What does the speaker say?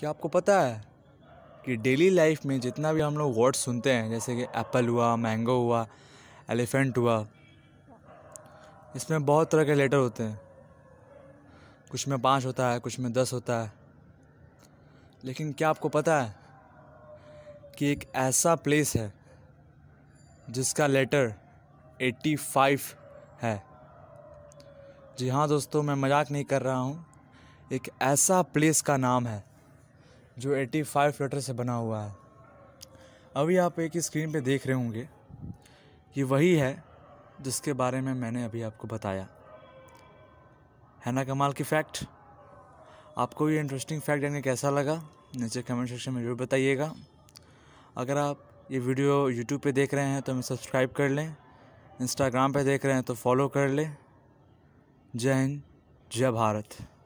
क्या आपको पता है कि डेली लाइफ में जितना भी हम लोग वर्ड सुनते हैं जैसे कि एप्पल हुआ मैंगो हुआ एलिफेंट हुआ इसमें बहुत तरह के लेटर होते हैं कुछ में पाँच होता है कुछ में दस होता है लेकिन क्या आपको पता है कि एक ऐसा प्लेस है जिसका लेटर एट्टी फाइव है जी हाँ दोस्तों मैं मजाक नहीं कर रहा हूँ एक ऐसा प्लेस का नाम है जो 85 लेटर से बना हुआ है अभी आप एक स्क्रीन पे देख रहे होंगे ये वही है जिसके बारे में मैंने अभी आपको बताया है ना कमाल की फैक्ट आपको ये इंटरेस्टिंग फैक्ट यानी कैसा लगा नीचे कमेंट सेक्शन में ज़रूर बताइएगा अगर आप ये वीडियो यूट्यूब पे देख रहे हैं तो हमें सब्सक्राइब कर लें इंस्टाग्राम पे देख रहे हैं तो फॉलो कर लें जय हिंद जय भारत